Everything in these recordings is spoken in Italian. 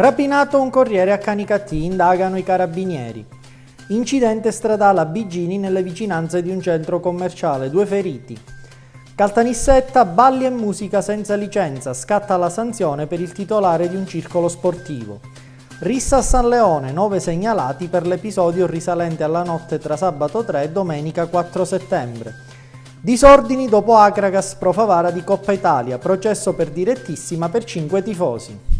Rapinato un corriere a Canicattì, indagano i carabinieri. Incidente stradale a Bigini nelle vicinanze di un centro commerciale, due feriti. Caltanissetta, balli e musica senza licenza, scatta la sanzione per il titolare di un circolo sportivo. Rissa a San Leone, nove segnalati per l'episodio risalente alla notte tra sabato 3 e domenica 4 settembre. Disordini dopo Acragas Profavara di Coppa Italia, processo per direttissima per 5 tifosi.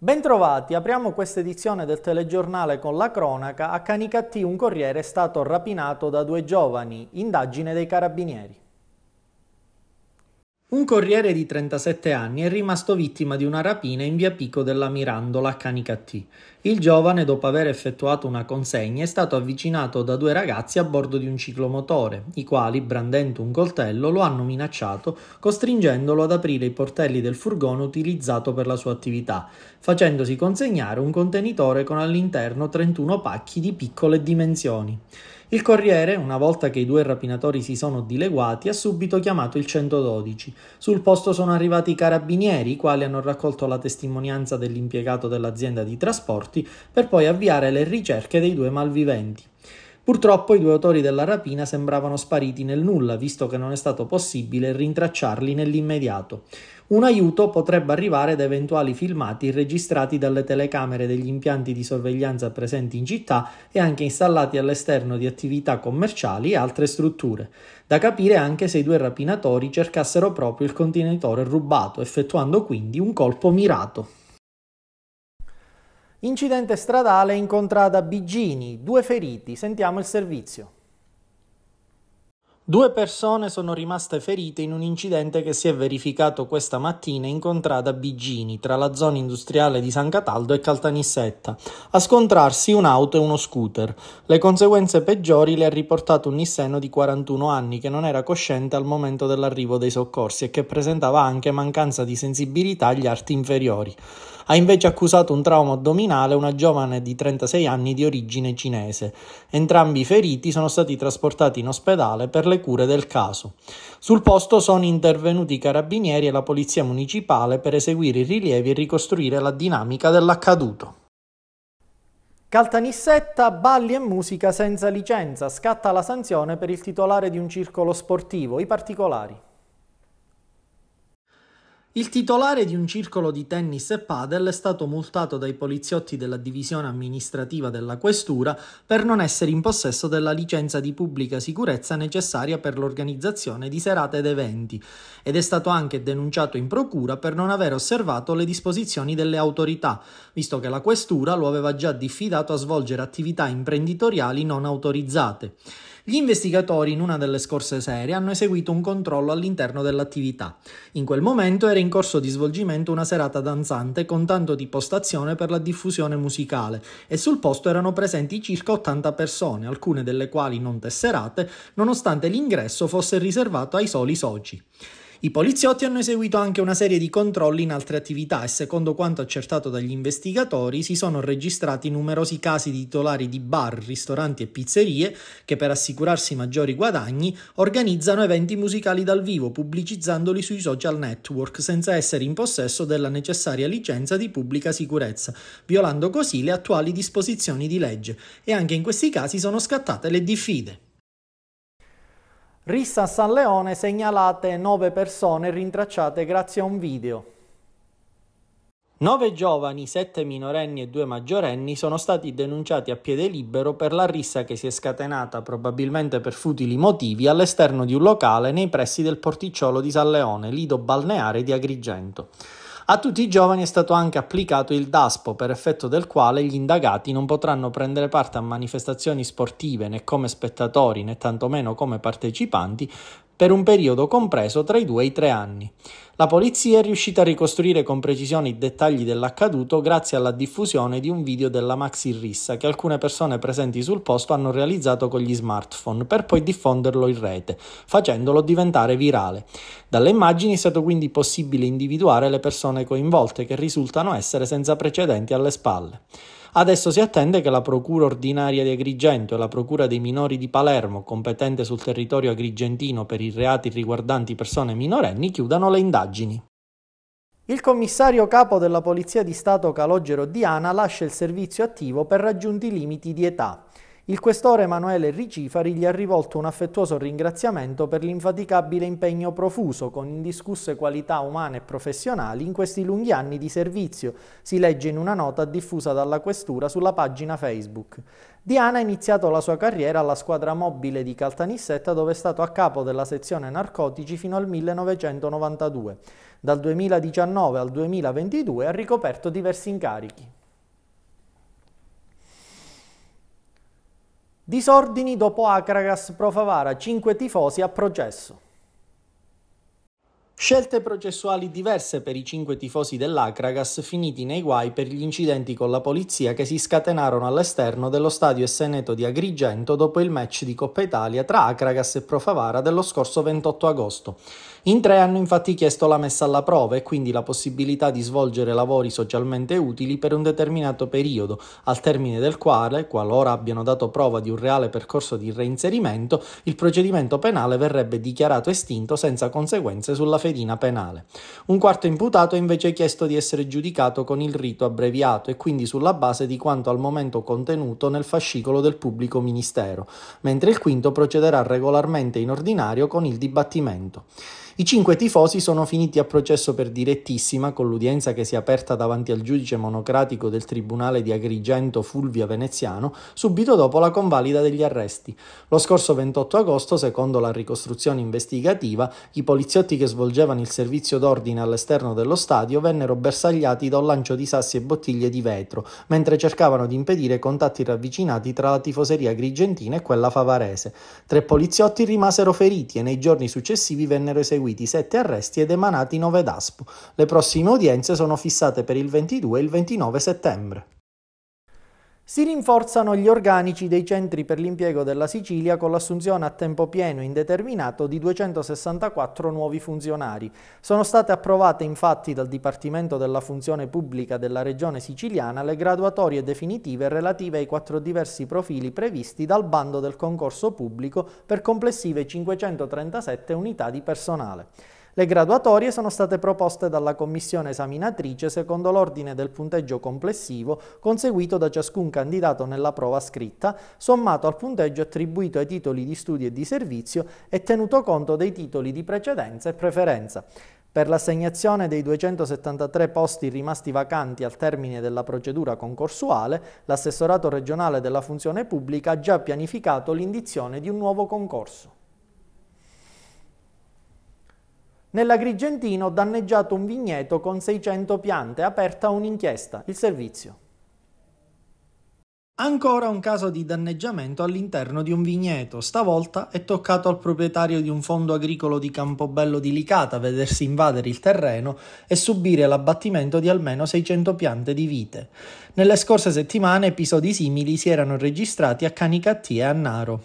Bentrovati, apriamo questa edizione del telegiornale con la cronaca. A Canicattì un corriere è stato rapinato da due giovani, indagine dei carabinieri. Un corriere di 37 anni è rimasto vittima di una rapina in via Pico della Mirandola a Canicattì. Il giovane, dopo aver effettuato una consegna, è stato avvicinato da due ragazzi a bordo di un ciclomotore, i quali, brandendo un coltello, lo hanno minacciato, costringendolo ad aprire i portelli del furgone utilizzato per la sua attività, facendosi consegnare un contenitore con all'interno 31 pacchi di piccole dimensioni. Il corriere, una volta che i due rapinatori si sono dileguati, ha subito chiamato il 112. Sul posto sono arrivati i carabinieri, i quali hanno raccolto la testimonianza dell'impiegato dell'azienda di trasporti per poi avviare le ricerche dei due malviventi. Purtroppo i due autori della rapina sembravano spariti nel nulla, visto che non è stato possibile rintracciarli nell'immediato. Un aiuto potrebbe arrivare da eventuali filmati registrati dalle telecamere degli impianti di sorveglianza presenti in città e anche installati all'esterno di attività commerciali e altre strutture. Da capire anche se i due rapinatori cercassero proprio il contenitore rubato, effettuando quindi un colpo mirato. Incidente stradale incontrata a Bigini, due feriti, sentiamo il servizio. Due persone sono rimaste ferite in un incidente che si è verificato questa mattina in contrada Bigini, tra la zona industriale di San Cataldo e Caltanissetta, a scontrarsi un'auto e uno scooter. Le conseguenze peggiori le ha riportato un nisseno di 41 anni che non era cosciente al momento dell'arrivo dei soccorsi e che presentava anche mancanza di sensibilità agli arti inferiori ha invece accusato un trauma addominale una giovane di 36 anni di origine cinese. Entrambi i feriti sono stati trasportati in ospedale per le cure del caso. Sul posto sono intervenuti i carabinieri e la polizia municipale per eseguire i rilievi e ricostruire la dinamica dell'accaduto. Caltanissetta, balli e musica senza licenza. Scatta la sanzione per il titolare di un circolo sportivo. I particolari. Il titolare di un circolo di tennis e padel è stato multato dai poliziotti della divisione amministrativa della questura per non essere in possesso della licenza di pubblica sicurezza necessaria per l'organizzazione di serate ed eventi ed è stato anche denunciato in procura per non aver osservato le disposizioni delle autorità, visto che la questura lo aveva già diffidato a svolgere attività imprenditoriali non autorizzate. Gli investigatori in una delle scorse serie hanno eseguito un controllo all'interno dell'attività. In quel momento era in corso di svolgimento una serata danzante con tanto di postazione per la diffusione musicale e sul posto erano presenti circa 80 persone, alcune delle quali non tesserate, nonostante l'ingresso fosse riservato ai soli soci. I poliziotti hanno eseguito anche una serie di controlli in altre attività e secondo quanto accertato dagli investigatori si sono registrati numerosi casi di titolari di bar, ristoranti e pizzerie che per assicurarsi maggiori guadagni organizzano eventi musicali dal vivo pubblicizzandoli sui social network senza essere in possesso della necessaria licenza di pubblica sicurezza, violando così le attuali disposizioni di legge e anche in questi casi sono scattate le diffide. Rissa a San Leone segnalate 9 persone rintracciate grazie a un video. 9 giovani, 7 minorenni e 2 maggiorenni sono stati denunciati a piede libero per la rissa che si è scatenata probabilmente per futili motivi all'esterno di un locale nei pressi del porticciolo di San Leone, lido balneare di Agrigento. A tutti i giovani è stato anche applicato il DASPO, per effetto del quale gli indagati non potranno prendere parte a manifestazioni sportive né come spettatori né tantomeno come partecipanti per un periodo compreso tra i due e i tre anni. La polizia è riuscita a ricostruire con precisione i dettagli dell'accaduto grazie alla diffusione di un video della maxi rissa che alcune persone presenti sul posto hanno realizzato con gli smartphone per poi diffonderlo in rete, facendolo diventare virale. Dalle immagini è stato quindi possibile individuare le persone coinvolte che risultano essere senza precedenti alle spalle. Adesso si attende che la Procura ordinaria di Agrigento e la Procura dei minori di Palermo, competente sul territorio agrigentino per i reati riguardanti persone minorenni, chiudano le indagini. Il commissario capo della Polizia di Stato Calogero Diana lascia il servizio attivo per raggiunti limiti di età. Il questore Emanuele Ricifari gli ha rivolto un affettuoso ringraziamento per l'infaticabile impegno profuso con indiscusse qualità umane e professionali in questi lunghi anni di servizio, si legge in una nota diffusa dalla questura sulla pagina Facebook. Diana ha iniziato la sua carriera alla squadra mobile di Caltanissetta dove è stato a capo della sezione narcotici fino al 1992. Dal 2019 al 2022 ha ricoperto diversi incarichi. Disordini dopo Acragas Pro Favara, 5 tifosi a processo. Scelte processuali diverse per i cinque tifosi dell'Acragas finiti nei guai per gli incidenti con la polizia che si scatenarono all'esterno dello stadio Esseneto di Agrigento dopo il match di Coppa Italia tra Acragas e Profavara dello scorso 28 agosto. In tre hanno infatti chiesto la messa alla prova e quindi la possibilità di svolgere lavori socialmente utili per un determinato periodo, al termine del quale, qualora abbiano dato prova di un reale percorso di reinserimento, il procedimento penale verrebbe dichiarato estinto senza conseguenze sulla federazione fedina penale. Un quarto imputato ha invece chiesto di essere giudicato con il rito abbreviato e quindi sulla base di quanto al momento contenuto nel fascicolo del pubblico ministero, mentre il quinto procederà regolarmente in ordinario con il dibattimento. I cinque tifosi sono finiti a processo per direttissima con l'udienza che si è aperta davanti al giudice monocratico del Tribunale di Agrigento Fulvia Veneziano subito dopo la convalida degli arresti. Lo scorso 28 agosto, secondo la ricostruzione investigativa, i poliziotti che svolgevano il servizio d'ordine all'esterno dello stadio vennero bersagliati da un lancio di sassi e bottiglie di vetro, mentre cercavano di impedire contatti ravvicinati tra la tifoseria grigentina e quella favarese. Tre poliziotti rimasero feriti e nei giorni successivi vennero eseguiti eseguiti 7 arresti ed emanati 9 DASPO. Le prossime udienze sono fissate per il 22 e il 29 settembre. Si rinforzano gli organici dei centri per l'impiego della Sicilia con l'assunzione a tempo pieno indeterminato di 264 nuovi funzionari. Sono state approvate infatti dal Dipartimento della Funzione Pubblica della Regione Siciliana le graduatorie definitive relative ai quattro diversi profili previsti dal bando del concorso pubblico per complessive 537 unità di personale. Le graduatorie sono state proposte dalla commissione esaminatrice secondo l'ordine del punteggio complessivo conseguito da ciascun candidato nella prova scritta, sommato al punteggio attribuito ai titoli di studio e di servizio e tenuto conto dei titoli di precedenza e preferenza. Per l'assegnazione dei 273 posti rimasti vacanti al termine della procedura concorsuale, l'assessorato regionale della funzione pubblica ha già pianificato l'indizione di un nuovo concorso. Nell'Agrigentino danneggiato un vigneto con 600 piante, aperta un'inchiesta, il servizio. Ancora un caso di danneggiamento all'interno di un vigneto. Stavolta è toccato al proprietario di un fondo agricolo di Campobello di Licata vedersi invadere il terreno e subire l'abbattimento di almeno 600 piante di vite. Nelle scorse settimane episodi simili si erano registrati a Canicattì e a Naro.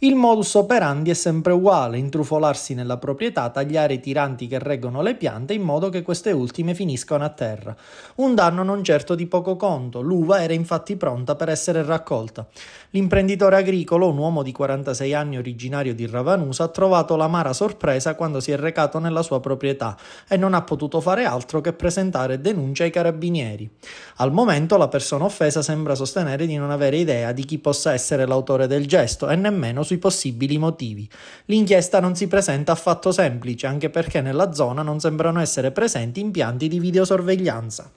Il modus operandi è sempre uguale, intrufolarsi nella proprietà, tagliare i tiranti che reggono le piante in modo che queste ultime finiscano a terra. Un danno non certo di poco conto, l'uva era infatti pronta per essere raccolta. L'imprenditore agricolo, un uomo di 46 anni originario di Ravanusa, ha trovato l'amara sorpresa quando si è recato nella sua proprietà e non ha potuto fare altro che presentare denuncia ai carabinieri. Al momento la persona offesa sembra sostenere di non avere idea di chi possa essere l'autore del gesto e nemmeno sui possibili motivi. L'inchiesta non si presenta affatto semplice, anche perché nella zona non sembrano essere presenti impianti di videosorveglianza.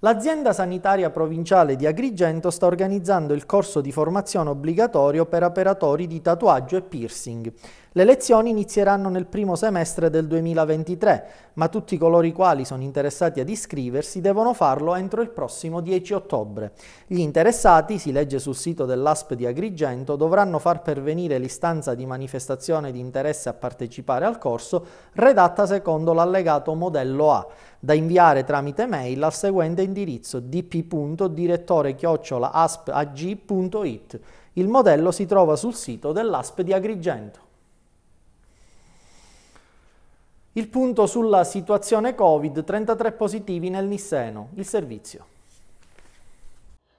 L'azienda sanitaria provinciale di Agrigento sta organizzando il corso di formazione obbligatorio per operatori di tatuaggio e piercing. Le lezioni inizieranno nel primo semestre del 2023, ma tutti coloro i quali sono interessati ad iscriversi devono farlo entro il prossimo 10 ottobre. Gli interessati, si legge sul sito dell'ASP di Agrigento, dovranno far pervenire l'istanza di manifestazione di interesse a partecipare al corso, redatta secondo l'allegato modello A da inviare tramite mail al seguente indirizzo dp.direttore-asp.ag.it. Il modello si trova sul sito dell'ASP di Agrigento. Il punto sulla situazione Covid, 33 positivi nel Nisseno, il servizio.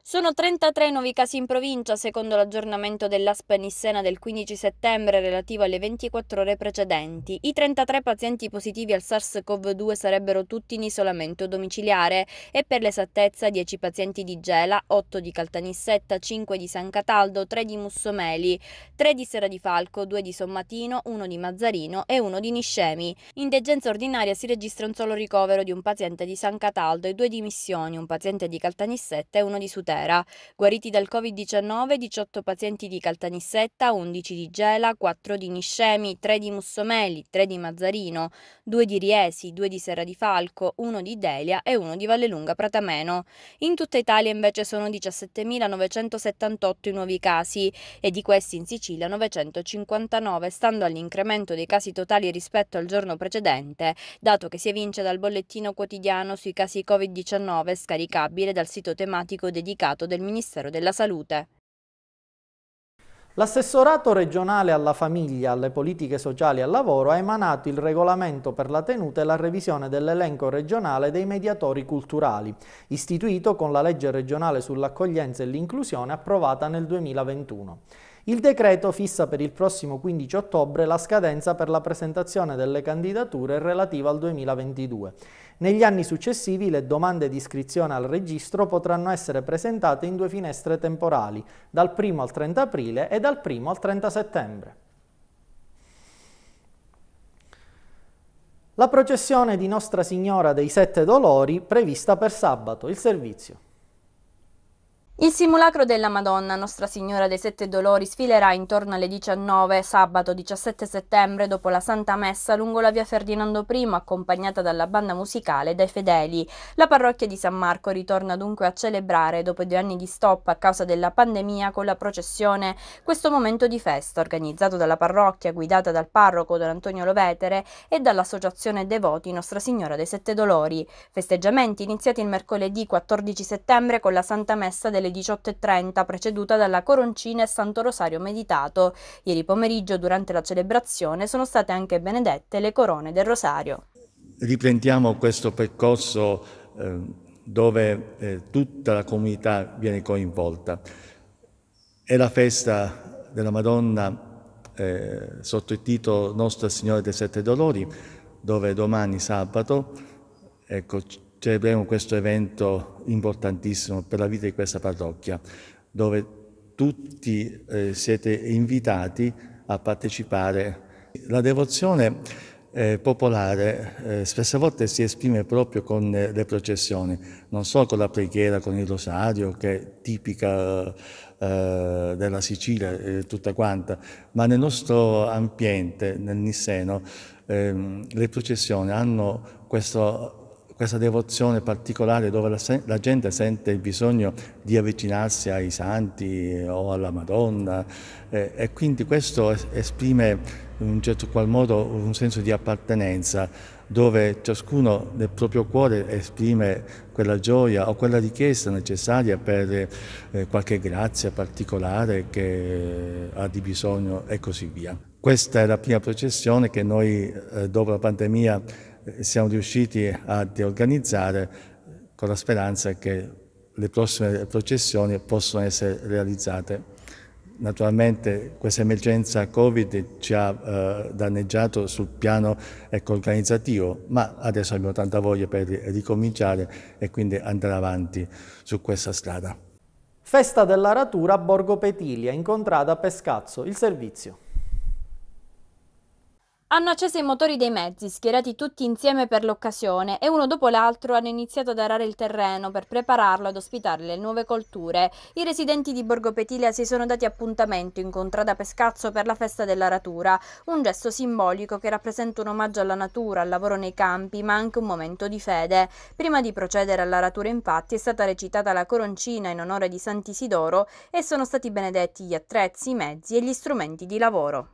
Sono 33 nuovi casi in provincia, secondo l'aggiornamento dell'ASP Nissena del 15 settembre relativo alle 24 ore precedenti. I 33 pazienti positivi al SARS-CoV-2 sarebbero tutti in isolamento domiciliare e per l'esattezza 10 pazienti di Gela, 8 di Caltanissetta, 5 di San Cataldo, 3 di Mussomeli, 3 di Sera di Falco, 2 di Sommatino, 1 di Mazzarino e 1 di Niscemi. In degenza ordinaria si registra un solo ricovero di un paziente di San Cataldo e due dimissioni, un paziente di Caltanissetta e uno di Sutera. Matera. Guariti dal Covid-19 18 pazienti di Caltanissetta, 11 di Gela, 4 di Niscemi, 3 di Mussomeli, 3 di Mazzarino, 2 di Riesi, 2 di Serra di Falco, 1 di Delia e 1 di Vallelunga Pratameno. In tutta Italia invece sono 17.978 i nuovi casi e di questi in Sicilia 959, stando all'incremento dei casi totali rispetto al giorno precedente, dato che si evince dal bollettino quotidiano sui casi Covid-19 scaricabile dal sito tematico dedicato delegato del Ministero della Salute. L'assessorato regionale alla famiglia, alle politiche sociali e al lavoro ha emanato il regolamento per la tenuta e la revisione dell'elenco regionale dei mediatori culturali, istituito con la legge regionale sull'accoglienza e l'inclusione approvata nel 2021. Il decreto fissa per il prossimo 15 ottobre la scadenza per la presentazione delle candidature relativa al 2022. Negli anni successivi le domande di iscrizione al registro potranno essere presentate in due finestre temporali, dal 1 al 30 aprile e dal 1 al 30 settembre. La processione di Nostra Signora dei Sette Dolori prevista per sabato, il servizio. Il simulacro della Madonna Nostra Signora dei Sette Dolori sfilerà intorno alle 19 sabato 17 settembre dopo la Santa Messa lungo la via Ferdinando I accompagnata dalla banda musicale e dai fedeli. La parrocchia di San Marco ritorna dunque a celebrare dopo due anni di stop a causa della pandemia con la processione questo momento di festa organizzato dalla parrocchia guidata dal parroco Don Antonio Lovetere e dall'associazione Devoti Nostra Signora dei Sette Dolori. Festeggiamenti iniziati il mercoledì 14 settembre con la Santa Messa delle alle 18.30 preceduta dalla Coroncina e Santo Rosario meditato. Ieri pomeriggio durante la celebrazione sono state anche benedette le corone del Rosario. Riprendiamo questo percorso eh, dove eh, tutta la comunità viene coinvolta. È la festa della Madonna eh, sotto il titolo Nostra Signora dei Sette Dolori, dove domani sabato ecco, celebriamo questo evento importantissimo per la vita di questa parrocchia, dove tutti eh, siete invitati a partecipare. La devozione eh, popolare eh, a volte si esprime proprio con eh, le processioni, non solo con la preghiera, con il rosario, che è tipica eh, della Sicilia eh, tutta quanta, ma nel nostro ambiente, nel Nisseno, ehm, le processioni hanno questo questa devozione particolare dove la, la, gente sente il bisogno di avvicinarsi ai santi eh, o alla Madonna eh, e quindi questo esprime in un certo qual modo un senso di appartenenza dove ciascuno nel proprio cuore esprime quella gioia o quella richiesta necessaria per eh, qualche grazia particolare che eh, ha di bisogno e così via. Questa è la prima processione che noi eh, dopo la pandemia eh, siamo riusciti a organizzare con la speranza che le prossime processioni possano essere realizzate. Naturalmente questa emergenza Covid ci ha eh, danneggiato sul piano ecco, organizzativo, ma adesso abbiamo tanta voglia per ricominciare e quindi andare avanti su questa strada. Festa dell'aratura a Borgo Petilia, incontrata a Pescazzo, il servizio. Hanno acceso i motori dei mezzi, schierati tutti insieme per l'occasione, e uno dopo l'altro hanno iniziato ad arare il terreno per prepararlo ad ospitare le nuove colture. I residenti di Borgo Petilia si sono dati appuntamento in contrada Pescazzo per la festa dell'aratura, un gesto simbolico che rappresenta un omaggio alla natura, al lavoro nei campi, ma anche un momento di fede. Prima di procedere all'aratura, infatti, è stata recitata la coroncina in onore di Sant'Isidoro e sono stati benedetti gli attrezzi, i mezzi e gli strumenti di lavoro.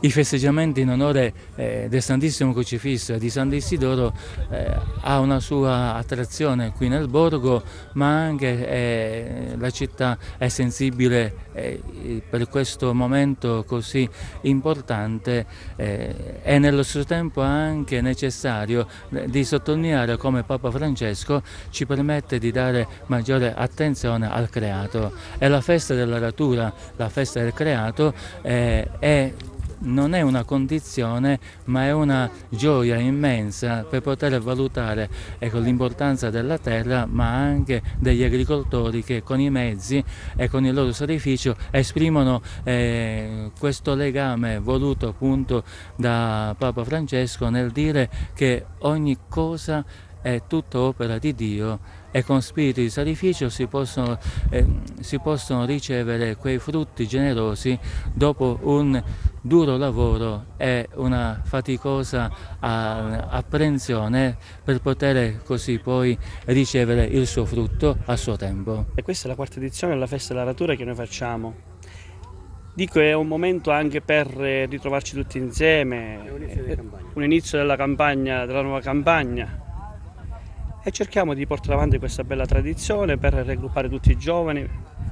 I festeggiamenti in onore eh, del Santissimo Crocifisso e di Sant'Isidoro eh, ha una sua attrazione qui nel borgo, ma anche eh, la città è sensibile eh, per questo momento così importante e eh, nello stesso tempo anche necessario eh, di sottolineare come Papa Francesco ci permette di dare maggiore attenzione al creato. È la festa della natura, la festa del creato è non è una condizione ma è una gioia immensa per poter valutare ecco, l'importanza della terra ma anche degli agricoltori che con i mezzi e con il loro sacrificio esprimono eh, questo legame voluto appunto da Papa Francesco nel dire che ogni cosa è tutta opera di Dio e con spirito di sacrificio si possono, eh, si possono ricevere quei frutti generosi dopo un duro lavoro e una faticosa apprensione per poter così poi ricevere il suo frutto a suo tempo. E questa è la quarta edizione della Festa dell'aratura che noi facciamo. Dico è un momento anche per eh, ritrovarci tutti insieme, un inizio, della, campagna, della nuova campagna e cerchiamo di portare avanti questa bella tradizione per raggruppare tutti i giovani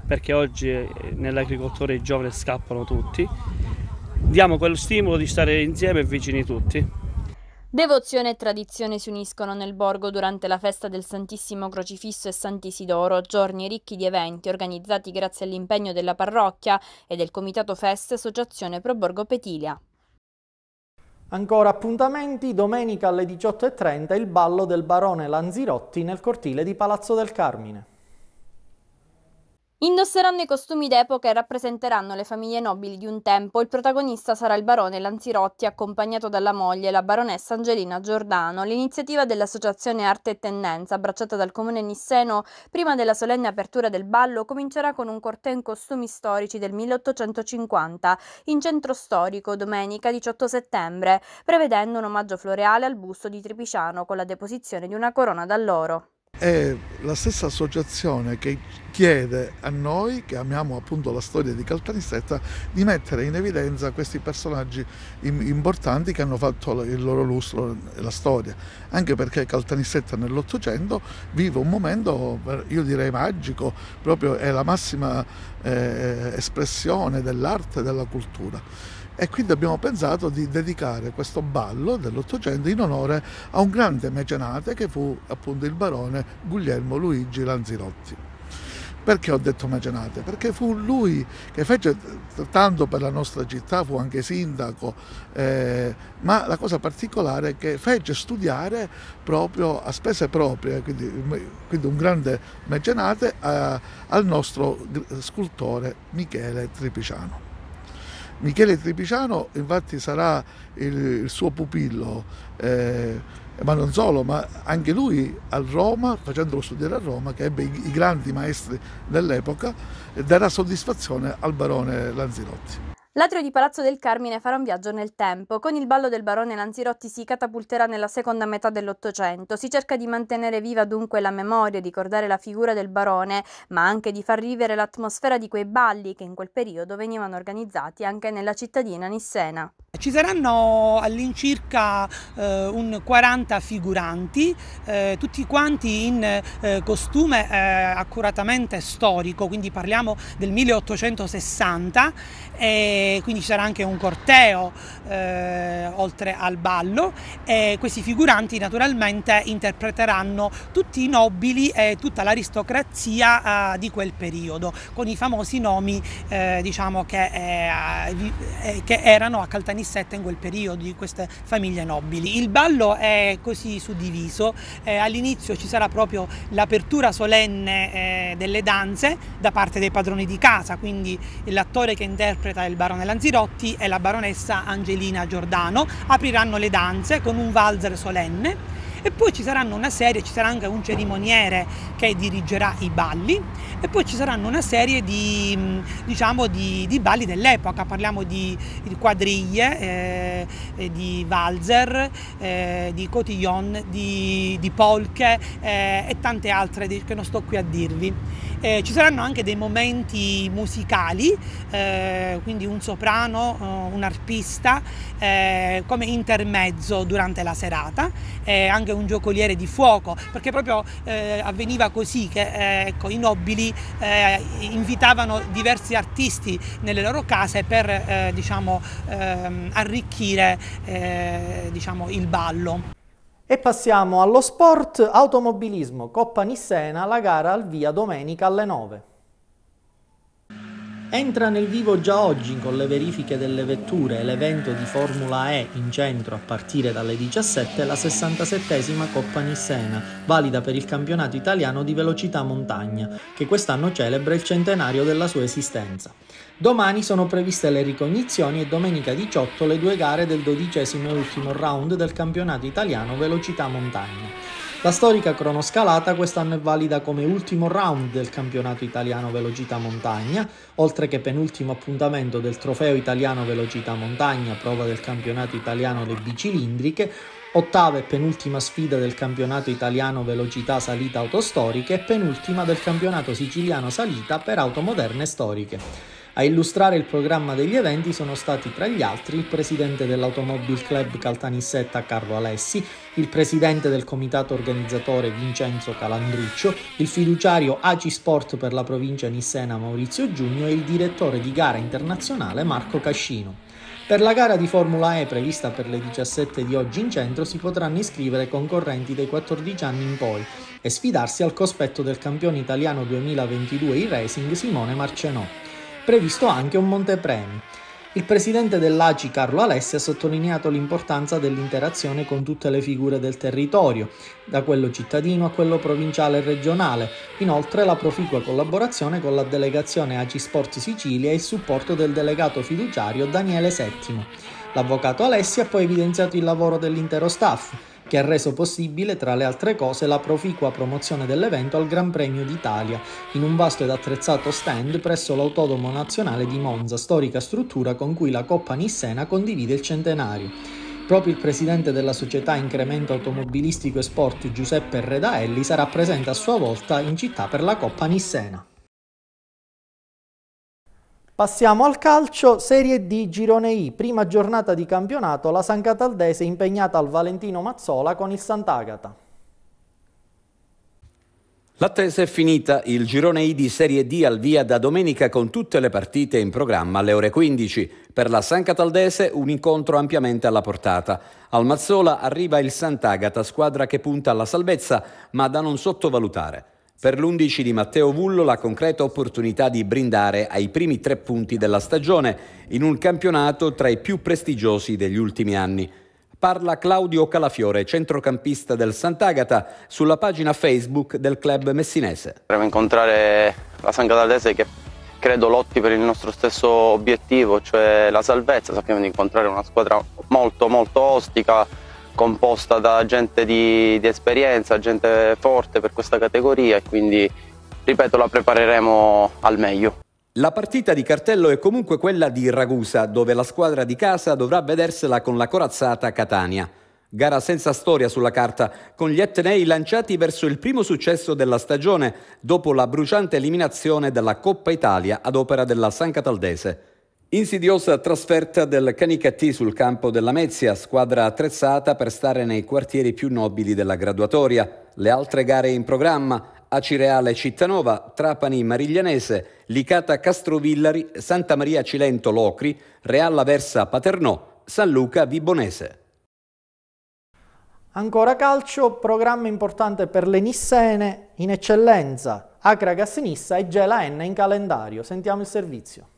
perché oggi eh, nell'agricoltura i giovani scappano tutti diamo quello stimolo di stare insieme e vicini tutti. Devozione e tradizione si uniscono nel borgo durante la festa del Santissimo Crocifisso e Sant'Isidoro, giorni ricchi di eventi organizzati grazie all'impegno della parrocchia e del Comitato Fest Associazione Pro Borgo Petilia. Ancora appuntamenti, domenica alle 18.30 il ballo del barone Lanzirotti nel cortile di Palazzo del Carmine. Indosseranno i costumi d'epoca e rappresenteranno le famiglie nobili di un tempo. Il protagonista sarà il barone Lanzirotti, accompagnato dalla moglie, la baronessa Angelina Giordano. L'iniziativa dell'associazione Arte e Tendenza, abbracciata dal comune nisseno prima della solenne apertura del ballo, comincerà con un corteo in costumi storici del 1850 in centro storico domenica 18 settembre, prevedendo un omaggio floreale al busto di Tripiciano con la deposizione di una corona d'alloro è la stessa associazione che chiede a noi, che amiamo appunto la storia di Caltanissetta, di mettere in evidenza questi personaggi importanti che hanno fatto il loro lustro e la storia, anche perché Caltanissetta nell'Ottocento vive un momento, io direi magico, proprio è la massima eh, espressione dell'arte e della cultura e quindi abbiamo pensato di dedicare questo ballo dell'Ottocento in onore a un grande mecenate che fu appunto il barone Guglielmo Luigi Lanzinotti. Perché ho detto mecenate? Perché fu lui che fece tanto per la nostra città, fu anche sindaco, eh, ma la cosa particolare è che fece studiare proprio a spese proprie, quindi, quindi un grande mecenate, eh, al nostro scultore Michele Tripiciano. Michele Tripiciano infatti sarà il, il suo pupillo, eh, ma non solo, ma anche lui a Roma, facendolo studiare a Roma, che ebbe i, i grandi maestri dell'epoca, darà soddisfazione al barone Lanzirotti. L'atrio di Palazzo del Carmine farà un viaggio nel tempo. Con il ballo del barone Lanzirotti si catapulterà nella seconda metà dell'Ottocento. Si cerca di mantenere viva dunque la memoria, ricordare la figura del barone, ma anche di far vivere l'atmosfera di quei balli che in quel periodo venivano organizzati anche nella cittadina nissena. Ci saranno all'incirca eh, un 40 figuranti, eh, tutti quanti in eh, costume eh, accuratamente storico, quindi parliamo del 1860 quindi ci sarà anche un corteo eh, oltre al ballo e questi figuranti naturalmente interpreteranno tutti i nobili e tutta l'aristocrazia eh, di quel periodo con i famosi nomi eh, diciamo che, eh, eh, che, erano a Caltanissetta in quel periodo di queste famiglie nobili. Il ballo è così suddiviso, eh, all'inizio ci sarà proprio l'apertura solenne delle danze da parte dei padroni di casa, quindi l'attore che interpreta il barone Barone Lanzirotti e la baronessa Angelina Giordano apriranno le danze con un valzer solenne e poi ci saranno una serie, ci sarà anche un cerimoniere che dirigerà i balli e poi ci saranno una serie di, mm, diciamo, di, di balli dell'epoca, parliamo di, di quadriglie, eh, di valzer, eh, di cotillon, di, polche eh, e tante altre che non sto qui a dirvi. Eh, ci saranno anche dei momenti musicali, eh, quindi un soprano, eh, un arpista eh, come intermezzo durante la serata, eh, anche un giocoliere di fuoco, perché proprio eh, avveniva così che ecco, i nobili invitavano diversi artisti nelle loro case per diciamo, ehm, arricchire diciamo, il ballo. E passiamo allo sport, automobilismo, Coppa Nissena, la gara al via domenica alle 9 entra nel vivo già oggi con le verifiche delle vetture e l'evento di Formula E in centro a partire dalle 17 la 67esima Coppa Nissena, valida per il campionato italiano di velocità montagna, che quest'anno celebra il centenario della sua esistenza. Domani sono previste le ricognizioni e domenica 18 le due gare del dodicesimo e ultimo round del campionato italiano velocità montagna. La storica cronoscalata quest'anno è valida come ultimo round del campionato italiano velocità montagna, oltre che penultimo appuntamento del trofeo italiano velocità montagna, prova del campionato italiano le bicilindriche, ottava e penultima sfida del campionato italiano velocità salita autostoriche e penultima del campionato siciliano salita per auto moderne storiche. A illustrare il programma degli eventi sono stati tra gli altri il presidente dell'Automobile Club Caltanissetta Carlo Alessi, il presidente del comitato organizzatore Vincenzo Calandruccio, il fiduciario Sport per la provincia Nissena Maurizio Giugno e il direttore di gara internazionale Marco Cascino. Per la gara di Formula E prevista per le 17 di oggi in centro si potranno iscrivere concorrenti dai 14 anni in poi e sfidarsi al cospetto del campione italiano 2022 in racing Simone Marcenò previsto anche un montepremi. Il presidente dell'ACI Carlo Alessi ha sottolineato l'importanza dell'interazione con tutte le figure del territorio, da quello cittadino a quello provinciale e regionale, inoltre la proficua collaborazione con la delegazione ACI Sport Sicilia e il supporto del delegato fiduciario Daniele VII. L'avvocato Alessi ha poi evidenziato il lavoro dell'intero staff, che ha reso possibile, tra le altre cose, la proficua promozione dell'evento al Gran Premio d'Italia, in un vasto ed attrezzato stand presso l'Autodomo Nazionale di Monza, storica struttura con cui la Coppa Nissena condivide il centenario. Proprio il presidente della società Incremento Automobilistico e Sport Giuseppe Redaelli sarà presente a sua volta in città per la Coppa Nissena. Passiamo al calcio, Serie D Girone I, prima giornata di campionato, la San Cataldese impegnata al Valentino Mazzola con il Sant'Agata. L'attesa è finita, il girone I di Serie D al via da domenica con tutte le partite in programma alle ore 15. Per la San Cataldese un incontro ampiamente alla portata. Al Mazzola arriva il Sant'Agata, squadra che punta alla salvezza, ma da non sottovalutare. Per l'11 di Matteo Vullo la concreta opportunità di brindare ai primi tre punti della stagione in un campionato tra i più prestigiosi degli ultimi anni. Parla Claudio Calafiore, centrocampista del Sant'Agata, sulla pagina Facebook del club messinese. Dovremmo incontrare la San Catalese che credo lotti per il nostro stesso obiettivo, cioè la salvezza. Sappiamo di incontrare una squadra molto molto ostica, composta da gente di, di esperienza, gente forte per questa categoria e quindi, ripeto, la prepareremo al meglio. La partita di cartello è comunque quella di Ragusa, dove la squadra di casa dovrà vedersela con la corazzata Catania. Gara senza storia sulla carta, con gli Etnei lanciati verso il primo successo della stagione dopo la bruciante eliminazione della Coppa Italia ad opera della San Cataldese. Insidiosa trasferta del Canicattì sul campo della Mezia, squadra attrezzata per stare nei quartieri più nobili della graduatoria. Le altre gare in programma, Acireale Cittanova, Trapani Mariglianese, Licata Castrovillari, Santa Maria Cilento Locri, Realla Versa Paternò, San Luca Vibonese. Ancora calcio, programma importante per le Nissene in eccellenza, Acra Gas Nissa e Gela N in calendario. Sentiamo il servizio.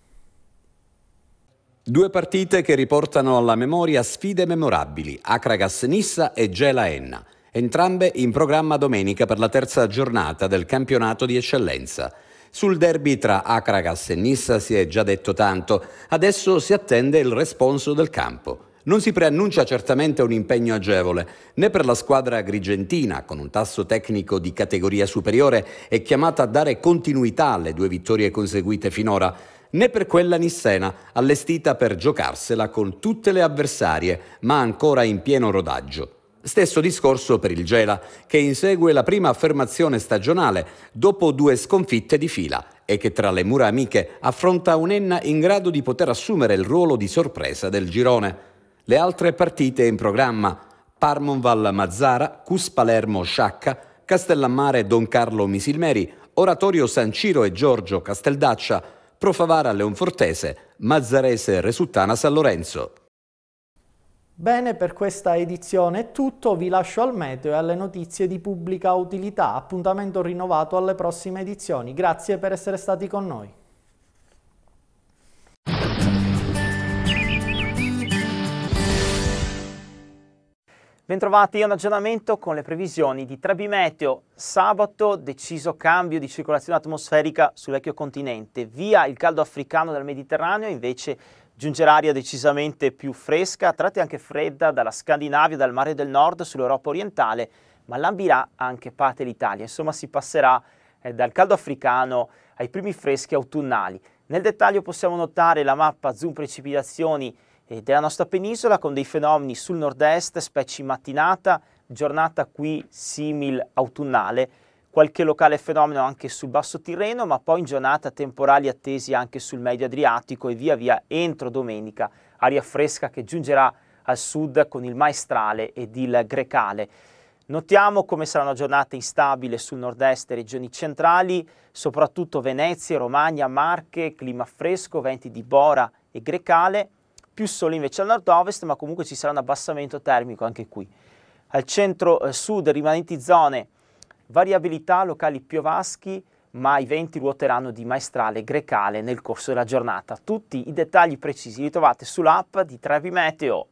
Due partite che riportano alla memoria sfide memorabili, Acragas-Nissa e Gela-Enna, entrambe in programma domenica per la terza giornata del campionato di eccellenza. Sul derby tra Acragas e Nissa si è già detto tanto, adesso si attende il responso del campo. Non si preannuncia certamente un impegno agevole, né per la squadra agrigentina, con un tasso tecnico di categoria superiore, è chiamata a dare continuità alle due vittorie conseguite finora, né per quella nissena, allestita per giocarsela con tutte le avversarie, ma ancora in pieno rodaggio. Stesso discorso per il Gela, che insegue la prima affermazione stagionale dopo due sconfitte di fila e che tra le mura amiche affronta un'Enna in grado di poter assumere il ruolo di sorpresa del girone. Le altre partite in programma Parmonval Mazzara, Cus Palermo Sciacca, Castellammare Don Carlo Misilmeri, Oratorio San Ciro e Giorgio Casteldaccia, Profavara Leonfortese, Mazzarese e Resultana San Lorenzo. Bene, per questa edizione è tutto, vi lascio al meteo e alle notizie di pubblica utilità, appuntamento rinnovato alle prossime edizioni. Grazie per essere stati con noi. Bentrovati a un aggiornamento con le previsioni di Trebi Meteo. Sabato deciso cambio di circolazione atmosferica sul vecchio continente. Via il caldo africano dal Mediterraneo, invece giungerà aria decisamente più fresca, a tratti anche fredda dalla Scandinavia, dal Mare del Nord sull'Europa orientale, ma lambirà anche parte dell'Italia. Insomma si passerà eh, dal caldo africano ai primi freschi autunnali. Nel dettaglio possiamo notare la mappa zoom precipitazioni della nostra penisola con dei fenomeni sul nord-est, specie in mattinata, giornata qui simil autunnale, qualche locale fenomeno anche sul basso Tirreno, ma poi in giornata temporali attesi anche sul medio Adriatico e via via entro domenica aria fresca che giungerà al sud con il maestrale ed il grecale. Notiamo come sarà una giornata instabile sul nord-est e regioni centrali, soprattutto Venezia, Romagna, Marche, clima fresco, venti di Bora e Grecale, più sole invece al nord-ovest, ma comunque ci sarà un abbassamento termico anche qui. Al centro-sud eh, rimanenti zone variabilità locali piovaschi, ma i venti ruoteranno di maestrale grecale nel corso della giornata. Tutti i dettagli precisi li trovate sull'app di Trevi Meteo.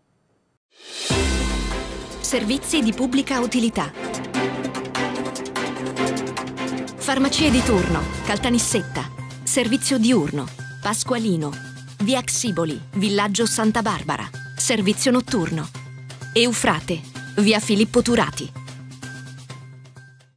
Servizi di pubblica utilità. Farmacie di turno, Caltanissetta, servizio diurno, Pasqualino, Via Xiboli, Villaggio Santa Barbara, Servizio Notturno. Eufrate, Via Filippo Turati.